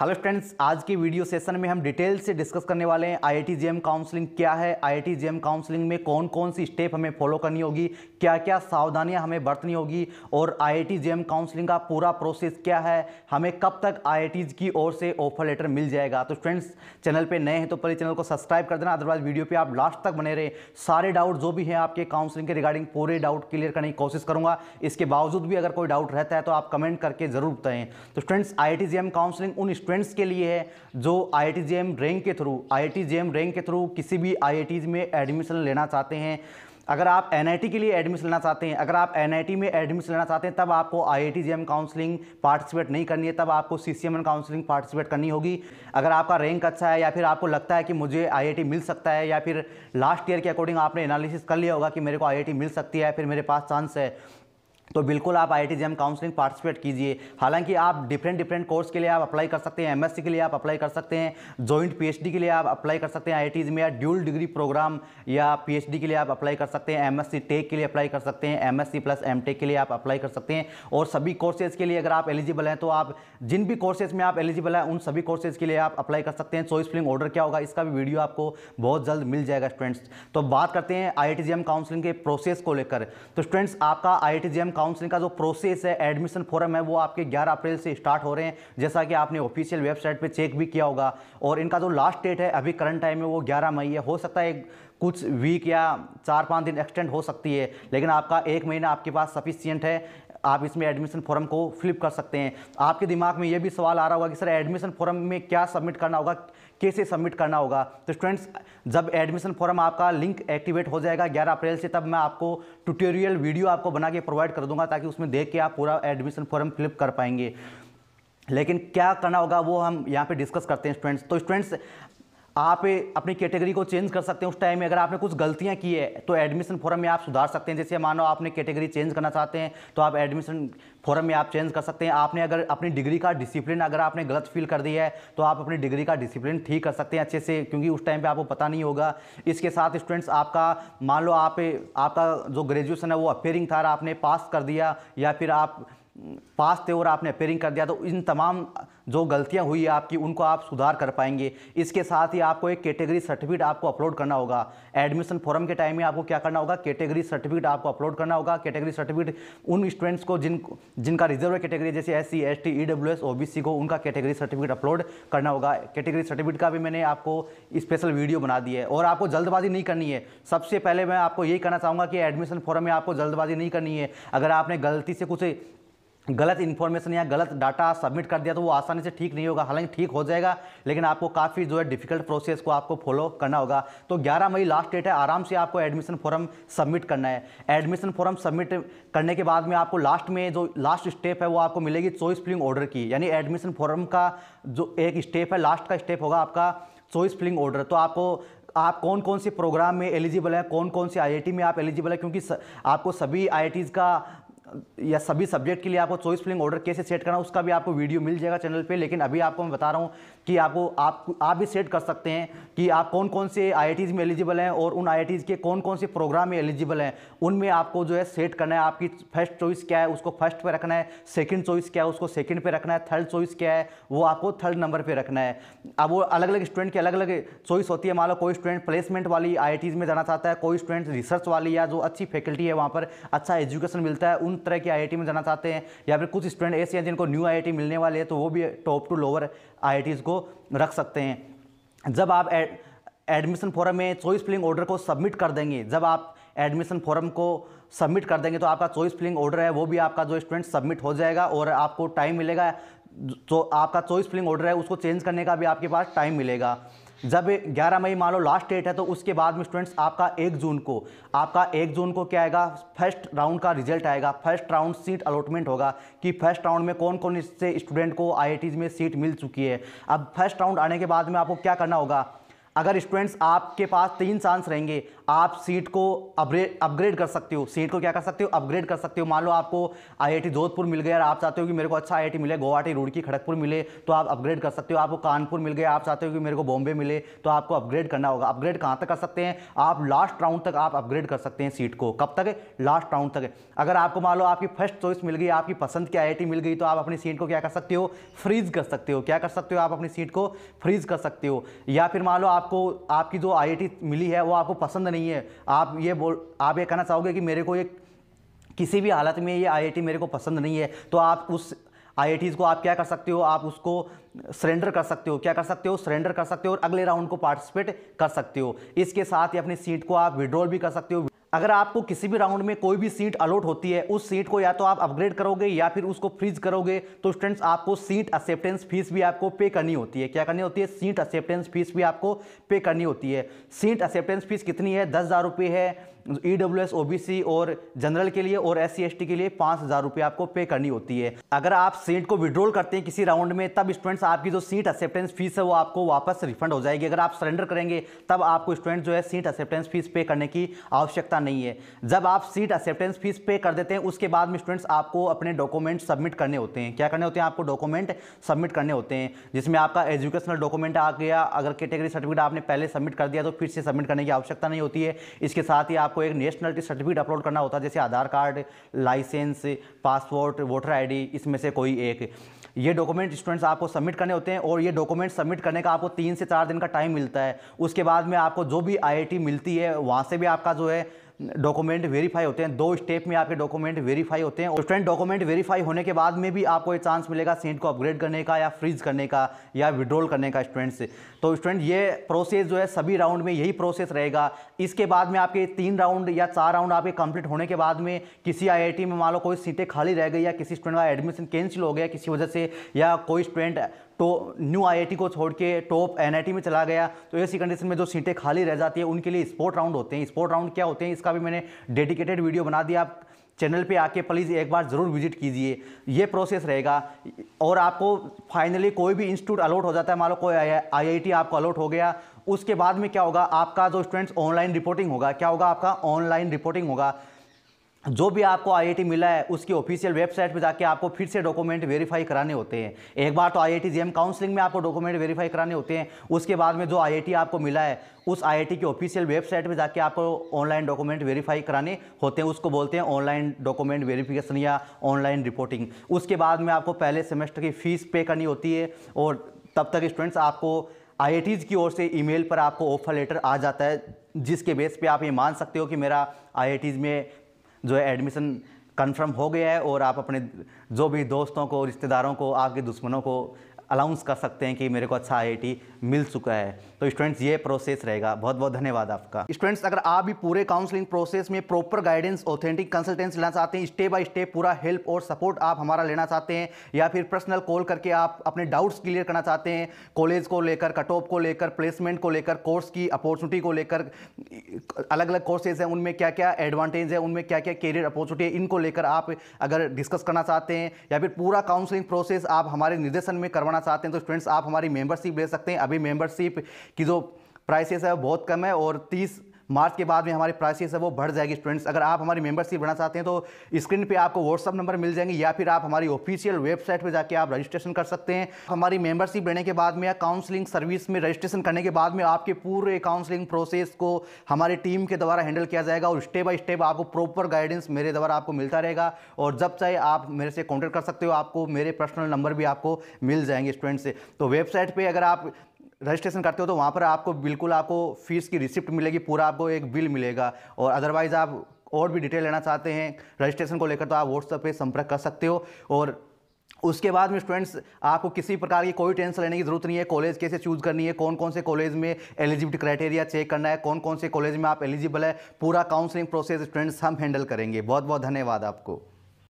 hello friends आज की video session में हम डिटेल से डिस्कस करने वाले हैं आई आई काउंसलिंग क्या है आई आई काउंसलिंग में कौन कौन सी स्टेप हमें फॉलो करनी होगी क्या क्या सावधानियां हमें बरतनी होगी और आई आई काउंसलिंग का पूरा प्रोसेस क्या है हमें कब तक आई की ओर से ऑफर लेटर मिल जाएगा तो फ्रेंड्स चैनल पर नए हैं तो पहले चैनल को सब्सक्राइब कर देना अदरवाइज वीडियो पर आप लास्ट तक बने रहे सारे डाउट जो भी हैं आपके काउंसलिंग के रिगार्डिंग पूरे डाउट क्लियर करने की कोशिश करूँगा इसके बावजूद भी अगर कोई डाउट रहता है तो आप कमेंट करके जरूर बताएँ तो फ्रेंड्स आई काउंसलिंग उन स्टूडेंट्स के लिए है जो आई रैंक के थ्रू आई रैंक के थ्रू किसी भी आई में एडमिशन लेना चाहते हैं अगर आप एन के लिए एडमिशन लेना चाहते हैं अगर आप एन में एडमिशन लेना चाहते हैं तब आपको आई आई काउंसलिंग पार्टिसिपेट नहीं करनी है तब आपको सी काउंसलिंग पार्टिसिपेट करनी होगी अगर आपका रैंक अच्छा है या फिर आपको लगता है कि मुझे आई मिल सकता है या फिर लास्ट ईयर के अकॉर्डिंग आपने एनालिसिस कर लिया होगा कि मेरे को आई मिल सकती है फिर मेरे पास चांस है तो बिल्कुल आप आई आई काउंसलिंग पार्टिसिपेट कीजिए हालांकि आप डिफरेंट डिफरेंट कोर्स के लिए आप अप्लाई कर सकते हैं एमएससी के लिए आप अप्लाई कर सकते हैं जॉइंट पीएचडी के लिए आप अप्लाई कर सकते हैं आई में या ड्यूल डिग्री प्रोग्राम या पीएचडी के लिए आप अप्लाई कर सकते हैं एमएससी टेक के लिए अप्लाई कर सकते हैं एमएससी प्लस एम के लिए आप अप्लाई कर सकते हैं और सभी कोर्सेज के लिए अगर आप एलिजिबल हैं तो आप जिन भी कोर्सेज में आप एलिजिबल हैं उन सभी कोर्सेज के लिए आप अप्लाई कर सकते हैं चॉइस फिल्म ऑर्डर क्या होगा इसका भी वीडियो आपको बहुत जल्द मिल जाएगा स्टूडेंट्स तो बात करते हैं आई काउंसलिंग के प्रोसेस को लेकर तो स्टूडेंट्स आपका आई काउंसलिंग का जो प्रोसेस है एडमिशन फॉरम है वो आपके 11 अप्रैल से स्टार्ट हो रहे हैं जैसा कि आपने ऑफिशियल वेबसाइट पे चेक भी किया होगा और इनका जो लास्ट डेट है अभी करंट टाइम में वो 11 मई है हो सकता है कुछ वीक या चार पाँच दिन एक्सटेंड हो सकती है लेकिन आपका एक महीना आपके पास सफिशियंट है आप इसमें एडमिशन फॉर्म को फ्लिप कर सकते हैं आपके दिमाग में ये भी सवाल आ रहा होगा कि सर एडमिशन फॉर्म में क्या सबमिट करना होगा कैसे सबमिट करना होगा तो स्टूडेंट्स जब एडमिशन फॉर्म आपका लिंक एक्टिवेट हो जाएगा 11 अप्रैल से तब मैं आपको ट्यूटोरियल वीडियो आपको बना के प्रोवाइड कर दूंगा ताकि उसमें देख के आप पूरा एडमिशन फॉर्म फ़िलिप कर पाएंगे लेकिन क्या करना होगा वो हम यहाँ पे डिस्कस करते हैं स्टूडेंट्स तो स्टूडेंट्स आप अपनी कैटेगरी को चेंज कर सकते हैं उस टाइम में अगर आपने कुछ गलतियां की है तो एडमिशन फॉरम में आप सुधार सकते हैं जैसे मानो आपने कैटेगरी चेंज करना चाहते हैं तो आप एडमिशन फॉरम में आप चेंज कर सकते हैं आपने अगर अपनी डिग्री का डिसिप्लिन अगर आपने गलत फील कर दिया है तो आप अपनी डिग्री का डिसिप्लिन ठीक कर सकते हैं अच्छे से क्योंकि उस टाइम पर आपको पता नहीं होगा इसके साथ स्टूडेंट्स आपका मान लो आप आपका जो ग्रेजुएसन है वो अपेयरिंग था आपने पास कर दिया या फिर आप पास थे और आपने अपेयरिंग कर दिया तो इन तमाम जो गलतियां हुई है आपकी उनको आप सुधार कर पाएंगे इसके साथ ही आपको एक कैटेगरी सर्टिफिकेट आपको अपलोड करना होगा एडमिशन फॉर्म के टाइम में आपको क्या करना होगा कैटेगरी सर्टिफिकेट आपको अपलोड करना होगा कैटेगरी सर्टिफिकेट उन स्टूडेंट्स को जिन जिनका रिजर्व कैटेगरी जैसे S C S T E W S O B C को उनका कैटेगरी सर्टिफिकेट अपलोड करना होगा कैटेगरी सर्टिफिकेट का भी मैंने आपको स्पेशल वीडियो बना दी है और आपको जल्दबाजी नहीं करनी है सबसे पहले मैं आपको यही कहना चाहूँगा कि एडमिशन फॉर्म में आपको जल्दबाजी नहीं करनी है अगर आपने गलती से कुछ गलत इन्फॉर्मेशन या गलत डाटा सबमिट कर दिया तो वो आसानी से ठीक नहीं होगा हालांकि ठीक हो जाएगा लेकिन आपको काफ़ी जो है डिफिकल्ट प्रोसेस को आपको फॉलो करना होगा तो 11 मई लास्ट डेट है आराम से आपको एडमिशन फॉर्म सबमिट करना है एडमिशन फॉर्म सबमिट करने के बाद में आपको लास्ट में जो लास्ट स्टेप है वो आपको मिलेगी चॉइस फिलिंग ऑर्डर की यानी एडमिशन फॉर्म का जो एक स्टेप है लास्ट का स्टेप होगा आपका चॉइस फिलिंग ऑर्डर तो आपको आप कौन कौन से प्रोग्राम में एलिजिबल हैं कौन कौन से आईआईटी में आप एलिजिबल है क्योंकि स, आपको सभी आईआईटीज़ का या सभी सब्जेक्ट के लिए आपको चॉइस फिलिंग ऑर्डर कैसे सेट करना उसका भी आपको वीडियो मिल जाएगा चैनल पे लेकिन अभी आपको मैं बता रहा हूँ कि आपको आप आप भी सेट कर सकते हैं कि आप कौन कौन से आई में एलिजिबल हैं और उन आई के कौन कौन से प्रोग्राम में एलिजिबल हैं उनमें आपको जो है सेट करना है आपकी फर्स्ट चॉइस क्या है उसको फर्स्ट पर रखना है सेकेंड चॉइस क्या है उसको सेकेंड पर रखना है थर्ड चॉइस क्या है वो आपको थर्ड नंबर पर रखना है अब वो अलग अलग स्टूडेंट की अलग अलग चॉइस होती है मान लो कोई स्टूडेंट प्लेसमेंट वाली आई में जाना चाहता है कोई स्टूडेंट रिसर्च वाली या जो अच्छी फैकल्टी है वहाँ पर अच्छा एजुकेशन मिलता है उन तरह की आई में जाना चाहते हैं या फिर कुछ स्टूडेंट ऐसे हैं जिनको न्यू आई मिलने वाले हैं तो वो भी टॉप टू लोअर आई को रख सकते हैं जब आप एडमिशन फॉरम में चॉइस फिलिंग ऑर्डर को सबमिट कर देंगे जब आप एडमिशन फॉरम को सबमिट कर देंगे तो आपका चॉइस फिलिंग ऑर्डर है वो भी आपका जो स्टूडेंट सबमिट हो जाएगा और आपको टाइम मिलेगा तो आपका चॉइस फिलिंग ऑर्डर है उसको चेंज करने का भी आपके पास टाइम मिलेगा जब 11 मई मान लो लास्ट डेट है तो उसके बाद में स्टूडेंट्स आपका एक जून को आपका एक जून को क्या आएगा फर्स्ट राउंड का रिजल्ट आएगा फर्स्ट राउंड सीट अलॉटमेंट होगा कि फर्स्ट राउंड में कौन कौन से स्टूडेंट को आई में सीट मिल चुकी है अब फर्स्ट राउंड आने के बाद में आपको क्या करना होगा अगर स्टूडेंट्स आपके पास तीन चांस रहेंगे आप सीट को अपग्रेड कर सकते हो सीट को क्या कर सकते हो अपग्रेड कर सकते हो मान लो आपको आईआईटी जोधपुर मिल गया और आप चाहते हो कि मेरे को अच्छा आईआईटी मिले गुवाहाटी रुड़की खड़गपुर मिले तो आप अपग्रेड कर सकते हो आपको कानपुर मिल गया आप चाहते हो कि मेरे को बॉम्बे मिले तो आपको अपग्रेड करना होगा अपग्रेड कहाँ तक कर सकते हैं आप लास्ट राउंड तक आप अपग्रेड कर सकते हैं सीट को कब तक लास्ट राउंड तक अगर आपको मान लो आपकी फर्स्ट चॉइस मिल गई आपकी पसंद की आई मिल गई तो आप अपनी सीट को क्या कर सकते हो फ्रीज कर सकते हो क्या कर सकते हो आप अपनी सीट को फ्रीज कर सकते हो या फिर मान लो आप आपको आपकी जो आई मिली है वो आपको पसंद नहीं है आप ये बोल आप ये कहना चाहोगे कि मेरे को ये किसी भी हालत में ये आई मेरे को पसंद नहीं है तो आप उस आई को आप क्या कर सकते हो आप उसको सरेंडर कर सकते हो क्या कर सकते हो सरेंडर कर सकते हो और अगले राउंड को पार्टिसिपेट कर सकते हो इसके साथ ही अपनी सीट को आप विड्रॉल भी कर सकते हो अगर आपको किसी भी राउंड में कोई भी सीट अलॉट होती है उस सीट को या तो आप अपग्रेड करोगे या फिर उसको फ्रीज करोगे तो स्टूडेंट्स आपको सीट एक्सेप्टेंस फीस भी आपको पे करनी होती है क्या करनी होती है सीट एक्सेप्टेंस फीस भी आपको पे करनी होती है सीट एक्सेप्टेंस फीस कितनी है दस हज़ार रुपये है E W S O B C और जनरल के लिए और एस सी एस टी के लिए पाँच हज़ार रुपये आपको पे करनी होती है अगर आप सीट को विड्रॉल करते हैं किसी राउंड में तब स्टूडेंट्स आपकी जो सीट एक्सेप्टेंस फीस है वो आपको वापस रिफंड हो जाएगी अगर आप सरेंडर करेंगे तब आपको स्टूडेंट जो है सीट एक्सेप्टेंस फीस पे करने की आवश्यकता नहीं है जब आप सीट एक्सेप्टेंस फीस पे कर देते हैं उसके बाद में स्टूडेंट्स आपको अपने डॉक्यूमेंट सबमिट करने होते हैं क्या करने होते हैं आपको डॉक्यूमेंट सबमिट करने होते हैं जिसमें आपका एजुकेशनल डॉक्यूमेंट आ गया अगर कैटेगरी सर्टिफिकेट आपने पहले सबमिट कर दिया तो फिर से सबमिट करने की आवश्यकता नहीं होती है इसके साथ ही आप आपको एक नेशनलिटी सर्टिफिकेट अपलोड करना होता है जैसे Aadhaar card licence passport voter ID इसमें से कोई एक ये डॉक्यूमेंट स्टूडेंट्स आपको सबमिट करने होते हैं और ये डॉक्यूमेंट सबमिट करने का आपको तीन से चार दिन का टाइम मिलता है उसके बाद में आपको जो भी आई मिलती है वहाँ से भी आपका जो है डॉक्यूमेंट वेरीफाई होते हैं दो स्टेप में आपके डॉक्यूमेंट वेरीफाई होते हैं और स्टूडेंट डॉक्यूमेंट वेरीफाई होने के बाद में भी आपको एक चांस मिलेगा सेंट को अपग्रेड करने का या फ्रीज करने का या विड्रॉल करने का स्टूडेंट से तो स्टूडेंट ये प्रोसेस जो है सभी राउंड में यही प्रोसेस रहेगा इसके बाद में आपके तीन राउंड या चार राउंड आपके कंप्लीट होने के बाद में किसी आई में मान लो कोई सीटें खाली रह गई या किसी स्टूडेंट का एडमिशन कैंसिल हो गया किसी वजह से या कोई स्टूडेंट तो न्यू आईआईटी को छोड़ के टॉप एनआईटी में चला गया तो ऐसी कंडीशन में जो सीटें खाली रह जाती है उनके लिए स्पोर्ट राउंड होते हैं स्पोर्ट राउंड क्या होते हैं इसका भी मैंने डेडिकेटेड वीडियो बना दिया आप चैनल पे आके प्लीज़ एक बार ज़रूर विजिट कीजिए ये प्रोसेस रहेगा और आपको फाइनली कोई भी इंस्टीट्यूट अलॉट हो जाता है मान लो कोई आईआईटी आपको अलॉट हो गया उसके बाद में क्या होगा आपका जो स्टूडेंट्स ऑनलाइन रिपोर्टिंग होगा क्या होगा आपका ऑनलाइन रिपोर्टिंग होगा जो भी आपको आईआईटी मिला है उसकी ऑफिशियल वेबसाइट पर जाके आपको फिर से डॉक्यूमेंट वेरीफाई कराने होते हैं एक बार तो आईआईटी जेएम काउंसलिंग में आपको डॉक्यूमेंट वेरीफाई कराने होते हैं उसके बाद में जो आईआईटी आपको मिला है उस आईआईटी की ऑफिशियल वेबसाइट पर जाके आपको ऑनलाइन डॉक्यूमेंट वेरीफाई कराने होते हैं उसको बोलते हैं ऑनलाइन डॉक्यूमेंट वेरीफिकेशन या ऑनलाइन रिपोर्टिंग उसके बाद में आपको पहले सेमेस्टर की फ़ीस पे करनी होती है और तब तक स्टूडेंट्स आपको आई की ओर से ई पर आपको ऑफर लेटर आ जाता है जिसके बेस पे आप ये मान सकते हो कि मेरा आई में जो है एडमिशन कन्फर्म हो गया है और आप अपने जो भी दोस्तों को रिश्तेदारों को आपके दुश्मनों को अलाउंस कर सकते हैं कि मेरे को अच्छा आई मिल चुका है तो स्टूडेंट्स ये प्रोसेस रहेगा बहुत बहुत धन्यवाद आपका स्टूडेंट्स अगर आप भी पूरे काउंसलिंग प्रोसेस में प्रॉपर गाइडेंस ऑथेंटिक कंसल्टेंस लेना चाहते हैं स्टेप बाई स्टेप पूरा हेल्प और सपोर्ट आप हमारा लेना चाहते हैं या फिर पर्सनल कॉल करके आप अपने डाउट्स क्लियर करना चाहते हैं कॉलेज को लेकर कट ऑफ को लेकर प्लेसमेंट को लेकर कोर्स की अपॉर्चुनिटी को लेकर अलग अलग कोर्सेज हैं उनमें क्या क्या एडवांटेज है उनमें क्या क्या कैरियर अपॉर्चुनिटी है इनको लेकर आप अगर डिस्कस करना चाहते हैं या फिर पूरा काउंसलिंग प्रोसेस आप हमारे निर्देशन में करवाना चाहते हैं तो स्टूडेंट्स आप हमारी मेंबरशिप ले सकते हैं अभी मेंबरशिप की जो प्राइसेस है बहुत कम है और तीस मार्च के बाद में हमारी प्राइसेस है वो बढ़ जाएगी स्टूडेंट्स अगर आप हमारी मेंबरशिप बना चाहते हैं तो स्क्रीन पे आपको व्हाट्सअप नंबर मिल जाएंगे या फिर आप हमारी ऑफिशियल वेबसाइट पर जाके आप रजिस्ट्रेशन कर सकते हैं हमारी मेंबरशिप लेने के बाद में या काउंसलिंग सर्विस में रजिस्ट्रेशन करने के बाद में आपके पूरे काउंसलिंग प्रोसेस को हमारी टीम के द्वारा हैंडल किया जाएगा और स्टेप बाई स्टेप आपको प्रॉपर गाइडेंस मेरे द्वारा आपको मिलता रहेगा और जब चाहे आप मेरे से कॉन्टैक्ट कर सकते हो आपको मेरे पर्सनल नंबर भी आपको मिल जाएंगे स्टूडेंट से तो वेबसाइट पर अगर आप रजिस्ट्रेशन करते हो तो वहाँ पर आपको बिल्कुल आपको फ़ीस की रिसिप्ट मिलेगी पूरा आपको एक बिल मिलेगा और अदरवाइज़ आप और भी डिटेल लेना चाहते हैं रजिस्ट्रेशन को लेकर तो आप व्हाट्सएप पे संपर्क कर सकते हो और उसके बाद में स्टूडेंट्स आपको किसी प्रकार की कोई टेंशन लेने की ज़रूरत नहीं है कॉलेज कैसे चूज़ करनी है कौन कौन से कॉलेज में एलिजिबिलिटी क्राइटेरिया चेक करना है कौन कौन से कॉलेज में आप एलिजिबल है पूरा काउंसलिंग प्रोसेस स्टूडेंट्स हम हैंडल करेंगे बहुत बहुत धन्यवाद आपको